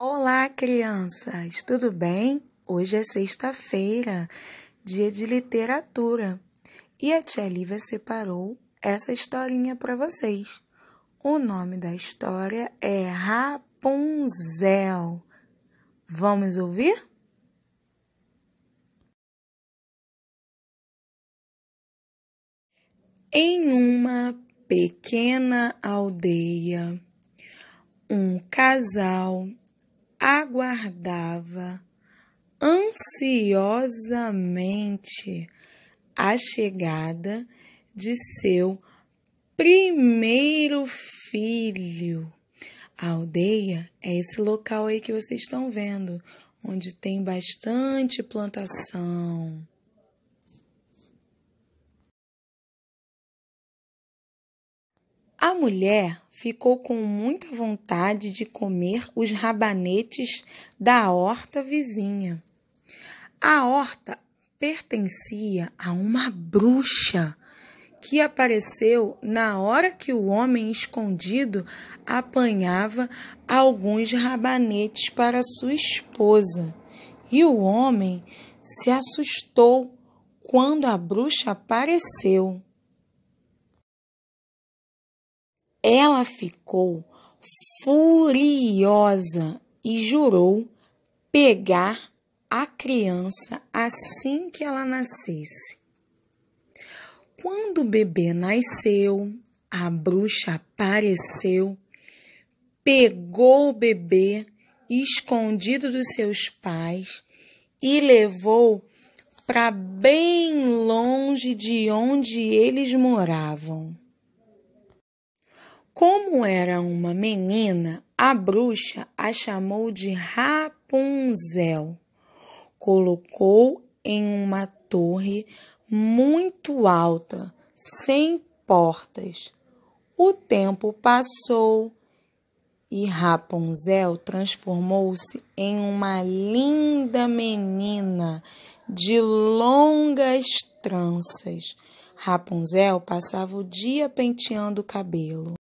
Olá, crianças! Tudo bem? Hoje é sexta-feira, dia de literatura, e a tia Lívia separou essa historinha para vocês. O nome da história é Rapunzel. Vamos ouvir? Em uma pequena aldeia, um casal aguardava ansiosamente a chegada de seu primeiro filho. A aldeia é esse local aí que vocês estão vendo, onde tem bastante plantação. A mulher ficou com muita vontade de comer os rabanetes da horta vizinha. A horta pertencia a uma bruxa que apareceu na hora que o homem escondido apanhava alguns rabanetes para sua esposa. E o homem se assustou quando a bruxa apareceu. Ela ficou furiosa e jurou pegar a criança assim que ela nascesse. Quando o bebê nasceu, a bruxa apareceu, pegou o bebê escondido dos seus pais e levou para bem longe de onde eles moravam. Como era uma menina, a bruxa a chamou de Rapunzel. Colocou em uma torre muito alta, sem portas. O tempo passou e Rapunzel transformou-se em uma linda menina de longas tranças. Rapunzel passava o dia penteando o cabelo.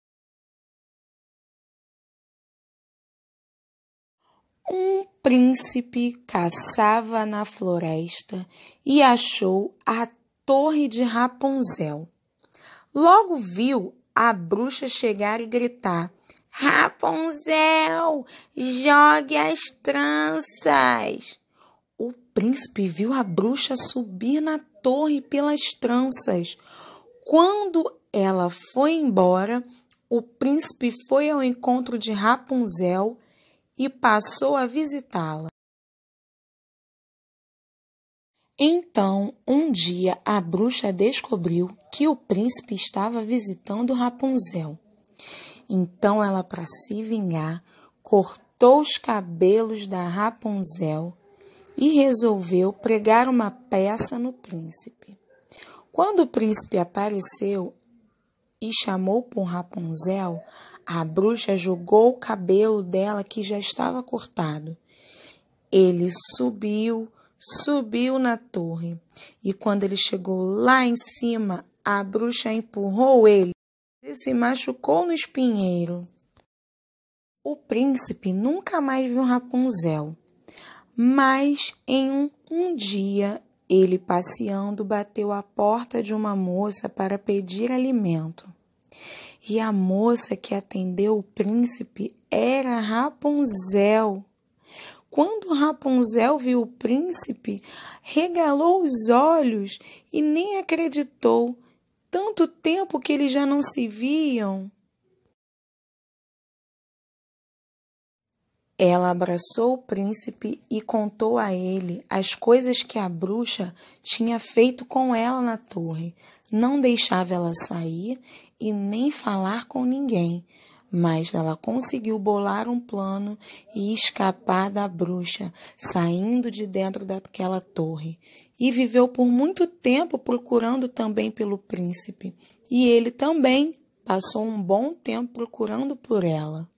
Um príncipe caçava na floresta e achou a torre de Rapunzel. Logo viu a bruxa chegar e gritar: Rapunzel, jogue as tranças! O príncipe viu a bruxa subir na torre pelas tranças. Quando ela foi embora, o príncipe foi ao encontro de Rapunzel e passou a visitá-la. Então, um dia, a bruxa descobriu que o príncipe estava visitando Rapunzel. Então, ela, para se vingar, cortou os cabelos da Rapunzel e resolveu pregar uma peça no príncipe. Quando o príncipe apareceu e chamou por Rapunzel, a bruxa jogou o cabelo dela que já estava cortado. Ele subiu, subiu na torre. E quando ele chegou lá em cima, a bruxa empurrou ele e se machucou no espinheiro. O príncipe nunca mais viu Rapunzel, mas em um, um dia ele passeando bateu à porta de uma moça para pedir alimento. E a moça que atendeu o príncipe era Rapunzel. Quando Rapunzel viu o príncipe, regalou os olhos e nem acreditou. Tanto tempo que eles já não se viam. Ela abraçou o príncipe e contou a ele as coisas que a bruxa tinha feito com ela na torre. Não deixava ela sair e nem falar com ninguém, mas ela conseguiu bolar um plano e escapar da bruxa, saindo de dentro daquela torre. E viveu por muito tempo procurando também pelo príncipe, e ele também passou um bom tempo procurando por ela.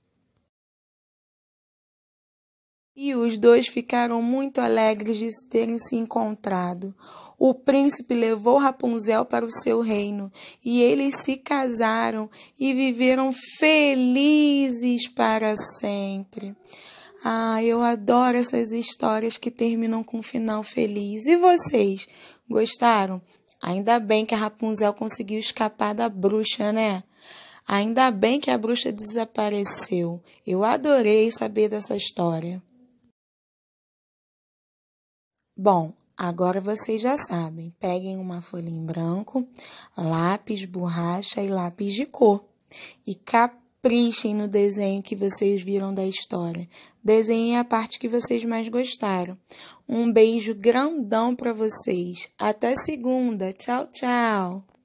E os dois ficaram muito alegres de terem se encontrado. O príncipe levou Rapunzel para o seu reino e eles se casaram e viveram felizes para sempre. Ah, eu adoro essas histórias que terminam com um final feliz. E vocês, gostaram? Ainda bem que a Rapunzel conseguiu escapar da bruxa, né? Ainda bem que a bruxa desapareceu. Eu adorei saber dessa história. Bom, agora vocês já sabem. Peguem uma folha em branco, lápis, borracha e lápis de cor. E caprichem no desenho que vocês viram da história. Desenhem a parte que vocês mais gostaram. Um beijo grandão para vocês. Até segunda. Tchau, tchau.